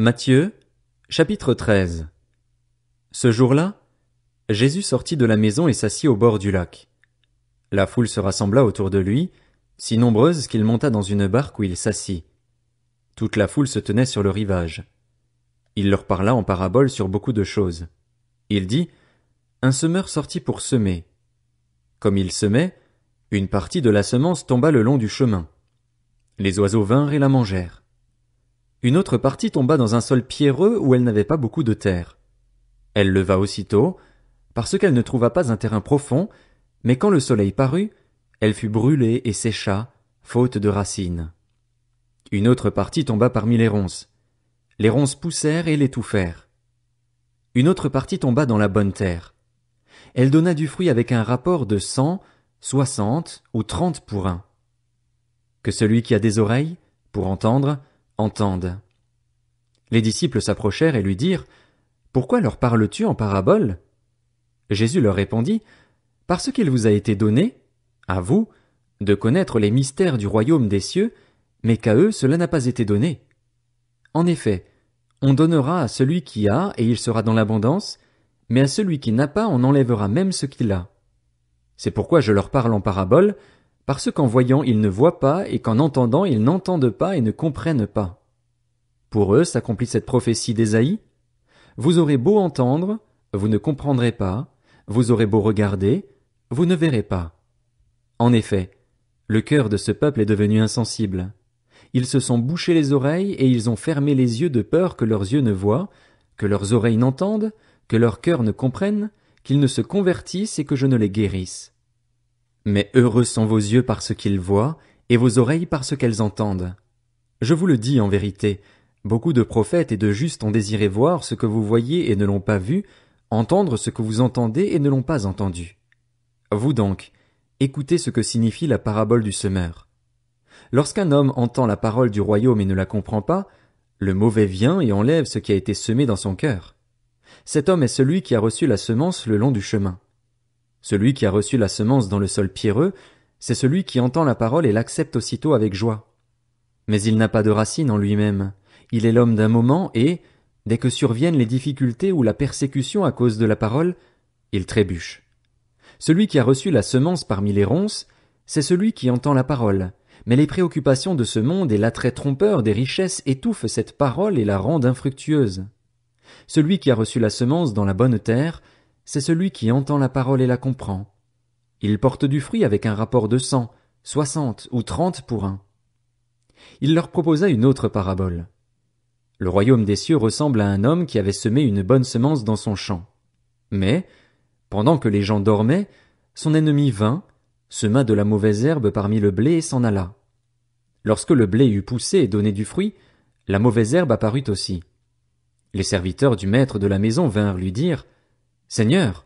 Matthieu, chapitre 13. Ce jour-là, Jésus sortit de la maison et s'assit au bord du lac. La foule se rassembla autour de lui, si nombreuse qu'il monta dans une barque où il s'assit. Toute la foule se tenait sur le rivage. Il leur parla en parabole sur beaucoup de choses. Il dit, Un semeur sortit pour semer. Comme il semait, une partie de la semence tomba le long du chemin. Les oiseaux vinrent et la mangèrent. Une autre partie tomba dans un sol pierreux où elle n'avait pas beaucoup de terre. Elle leva aussitôt, parce qu'elle ne trouva pas un terrain profond, mais quand le soleil parut, elle fut brûlée et sécha, faute de racines. Une autre partie tomba parmi les ronces. Les ronces poussèrent et l'étouffèrent. Une autre partie tomba dans la bonne terre. Elle donna du fruit avec un rapport de cent, soixante ou trente pour un. Que celui qui a des oreilles, pour entendre, entendent. Les disciples s'approchèrent et lui dirent Pourquoi leur parles-tu en parabole Jésus leur répondit Parce qu'il vous a été donné, à vous, de connaître les mystères du royaume des cieux, mais qu'à eux cela n'a pas été donné. En effet, on donnera à celui qui a, et il sera dans l'abondance, mais à celui qui n'a pas on enlèvera même ce qu'il a. C'est pourquoi je leur parle en parabole, parce qu'en voyant ils ne voient pas et qu'en entendant ils n'entendent pas et ne comprennent pas. Pour eux s'accomplit cette prophétie d'Ésaïe. Vous aurez beau entendre, vous ne comprendrez pas, vous aurez beau regarder, vous ne verrez pas. En effet, le cœur de ce peuple est devenu insensible. Ils se sont bouchés les oreilles et ils ont fermé les yeux de peur que leurs yeux ne voient, que leurs oreilles n'entendent, que leur cœur ne comprenne, qu'ils ne se convertissent et que je ne les guérisse. Mais heureux sont vos yeux par ce qu'ils voient, et vos oreilles par ce qu'elles entendent. Je vous le dis en vérité, beaucoup de prophètes et de justes ont désiré voir ce que vous voyez et ne l'ont pas vu, entendre ce que vous entendez et ne l'ont pas entendu. Vous donc, écoutez ce que signifie la parabole du semeur. Lorsqu'un homme entend la parole du royaume et ne la comprend pas, le mauvais vient et enlève ce qui a été semé dans son cœur. Cet homme est celui qui a reçu la semence le long du chemin. Celui qui a reçu la semence dans le sol pierreux, c'est celui qui entend la parole et l'accepte aussitôt avec joie. Mais il n'a pas de racine en lui-même. Il est l'homme d'un moment et, dès que surviennent les difficultés ou la persécution à cause de la parole, il trébuche. Celui qui a reçu la semence parmi les ronces, c'est celui qui entend la parole. Mais les préoccupations de ce monde et l'attrait trompeur des richesses étouffent cette parole et la rendent infructueuse. Celui qui a reçu la semence dans la bonne terre, c'est celui qui entend la parole et la comprend. Il porte du fruit avec un rapport de cent, soixante ou trente pour un. Il leur proposa une autre parabole. Le royaume des cieux ressemble à un homme qui avait semé une bonne semence dans son champ. Mais, pendant que les gens dormaient, son ennemi vint, sema de la mauvaise herbe parmi le blé et s'en alla. Lorsque le blé eut poussé et donné du fruit, la mauvaise herbe apparut aussi. Les serviteurs du maître de la maison vinrent lui dire Seigneur,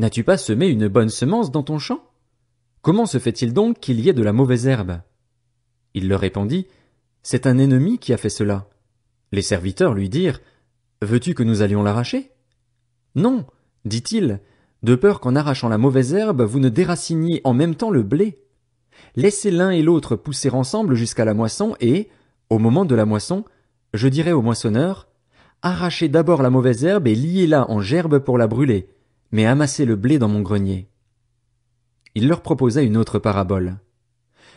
n'as-tu pas semé une bonne semence dans ton champ? Comment se fait-il donc qu'il y ait de la mauvaise herbe? Il leur répondit, C'est un ennemi qui a fait cela. Les serviteurs lui dirent, Veux-tu que nous allions l'arracher? Non, dit-il, de peur qu'en arrachant la mauvaise herbe, vous ne déraciniez en même temps le blé. Laissez l'un et l'autre pousser ensemble jusqu'à la moisson et, au moment de la moisson, je dirai au moissonneur, Arrachez d'abord la mauvaise herbe et liez-la en gerbe pour la brûler, mais amassez le blé dans mon grenier. Il leur proposa une autre parabole.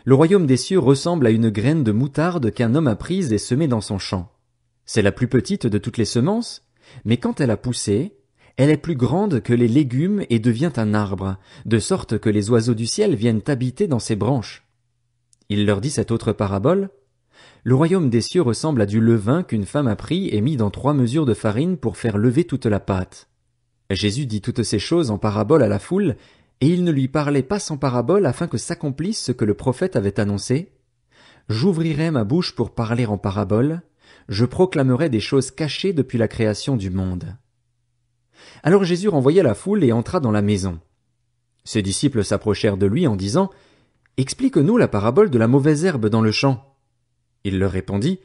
Le royaume des cieux ressemble à une graine de moutarde qu'un homme a prise et semée dans son champ. C'est la plus petite de toutes les semences, mais quand elle a poussé, elle est plus grande que les légumes et devient un arbre, de sorte que les oiseaux du ciel viennent habiter dans ses branches. Il leur dit cette autre parabole. Le royaume des cieux ressemble à du levain qu'une femme a pris et mis dans trois mesures de farine pour faire lever toute la pâte. Jésus dit toutes ces choses en parabole à la foule, et il ne lui parlait pas sans parabole afin que s'accomplisse ce que le prophète avait annoncé. J'ouvrirai ma bouche pour parler en parabole, je proclamerai des choses cachées depuis la création du monde. Alors Jésus renvoya la foule et entra dans la maison. Ses disciples s'approchèrent de lui en disant Explique-nous la parabole de la mauvaise herbe dans le champ. Il leur répondit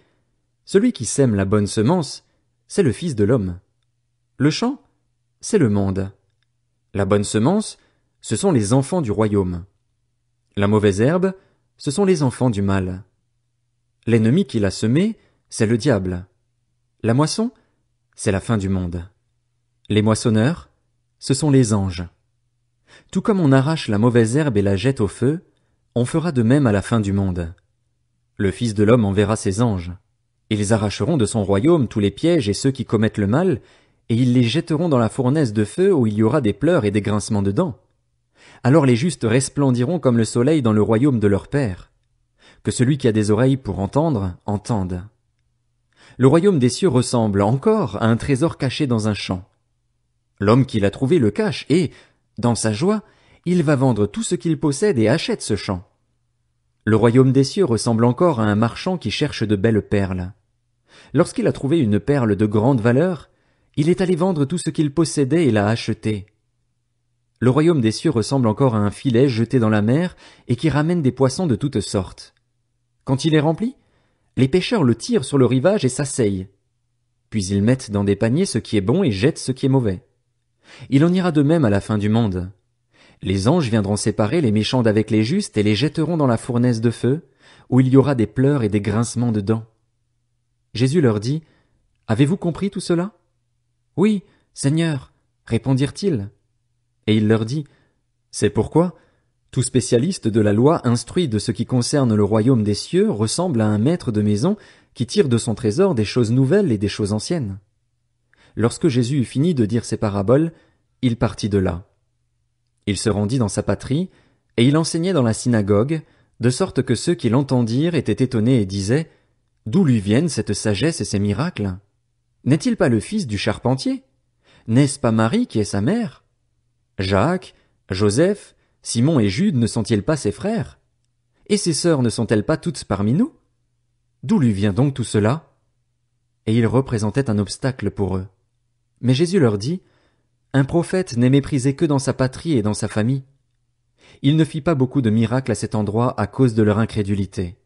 Celui qui sème la bonne semence, c'est le Fils de l'homme. Le champ, c'est le monde. La bonne semence, ce sont les enfants du royaume. La mauvaise herbe, ce sont les enfants du mal. L'ennemi qui l'a semé, c'est le diable. La moisson, c'est la fin du monde. Les moissonneurs, ce sont les anges. Tout comme on arrache la mauvaise herbe et la jette au feu, on fera de même à la fin du monde. Le Fils de l'homme enverra ses anges. Ils arracheront de son royaume tous les pièges et ceux qui commettent le mal, et ils les jetteront dans la fournaise de feu où il y aura des pleurs et des grincements de dents. Alors les justes resplendiront comme le soleil dans le royaume de leur Père. Que celui qui a des oreilles pour entendre, entende. Le royaume des cieux ressemble encore à un trésor caché dans un champ. L'homme qui l'a trouvé le cache et, dans sa joie, il va vendre tout ce qu'il possède et achète ce champ. Le royaume des cieux ressemble encore à un marchand qui cherche de belles perles. Lorsqu'il a trouvé une perle de grande valeur, il est allé vendre tout ce qu'il possédait et l'a achetée. Le royaume des cieux ressemble encore à un filet jeté dans la mer et qui ramène des poissons de toutes sortes. Quand il est rempli, les pêcheurs le tirent sur le rivage et s'asseyent. Puis ils mettent dans des paniers ce qui est bon et jettent ce qui est mauvais. Il en ira de même à la fin du monde. Les anges viendront séparer les méchants d'avec les justes et les jetteront dans la fournaise de feu, où il y aura des pleurs et des grincements de dents. Jésus leur dit, Avez-vous compris tout cela? Oui, Seigneur, répondirent-ils. Et il leur dit, C'est pourquoi tout spécialiste de la loi instruit de ce qui concerne le royaume des cieux ressemble à un maître de maison qui tire de son trésor des choses nouvelles et des choses anciennes. Lorsque Jésus eut fini de dire ces paraboles, il partit de là. Il se rendit dans sa patrie, et il enseignait dans la synagogue, de sorte que ceux qui l'entendirent étaient étonnés et disaient D'où lui viennent cette sagesse et ces miracles? N'est-il pas le fils du charpentier? N'est-ce pas Marie qui est sa mère? Jacques, Joseph, Simon et Jude ne sont-ils pas ses frères? Et ses sœurs ne sont-elles pas toutes parmi nous? D'où lui vient donc tout cela? Et il représentait un obstacle pour eux. Mais Jésus leur dit, un prophète n'est méprisé que dans sa patrie et dans sa famille. Il ne fit pas beaucoup de miracles à cet endroit à cause de leur incrédulité.